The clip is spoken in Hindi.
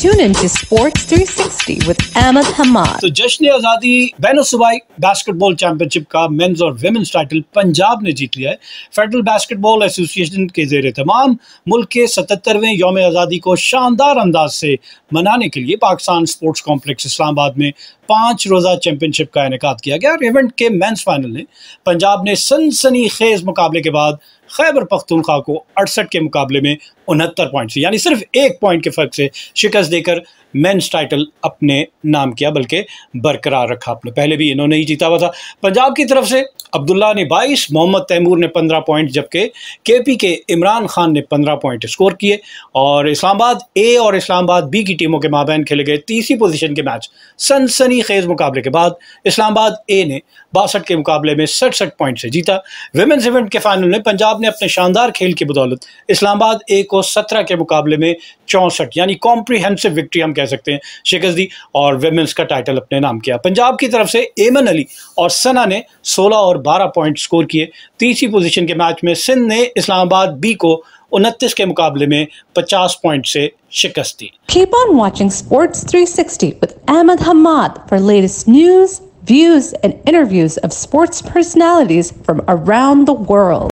Tune in to Sports 360 with Ahmed Hamad. तो जश्न आज़ादी बैनो सुबाई बास्केटबॉल चैंपियनशिप का मेंस और वेमेंस टाइटल पंजाब ने जीत लिया है फेडरल बास्केटबॉल एसोसिएशन के जेर तमाम मुल्क के सतहत्तरवें योम आज़ादी को शानदार अंदाज से मनाने के लिए पाकिस्तान स्पोर्ट्स कॉम्प्लेक्स इस्लामाबाद में पांच रोज़ा चैंपियनशिप का इनका किया गया और इवेंट के मेंस फाइनल में पंजाब ने सनसनी खेज मुकाबले के बाद खैबर पख्तूनख्वा को अड़सठ के मुकाबले में उनहत्तर पॉइंट से यानी सिर्फ एक पॉइंट के फ़र्क से शिकस्त देकर मैं टाइटल अपने नाम किया बल्कि बरकरार रखा अपने पहले भी इन्होंने ही जीता हुआ था पंजाब की तरफ से अब्दुल्ला ने 22 मोहम्मद तैमूर ने 15 पॉइंट जबकि के पी के इमरान खान ने 15 पॉइंट स्कोर किए और इस्लामाबाद ए और इस्लामाबाद बी की टीमों के माबेन खेले गए तीसरी पोजीशन के मैच सनसनी खेज मुकाबले के बाद इस्लामाबाद ए ने बासठ के मुकाबले में सड़सठ पॉइंट से जीता वेमेंस इवेंट के फाइनल में पंजाब ने अपने शानदार खेल की बदौलत इस्लामाबाद ए को सत्रह के मुकाबले में चौंसठ यानी कॉम्प्रीहेंसिव विक्ट्री हम कह सकते हैं शिकस्त दी और वेमेंस का टाइटल अपने नाम किया पंजाब की तरफ से एमन अली और सना ने सोलह और ओवर 12 पॉइंट स्कोर किए तीसरी पोजीशन के मैच में सिंध ने इस्लामाबाद बी को उनतीस के मुकाबले में 50 पॉइंट से शिकस्त दी keep on watching sports 360 with Ahmad Hamad for latest news views and interviews of sports personalities from around the world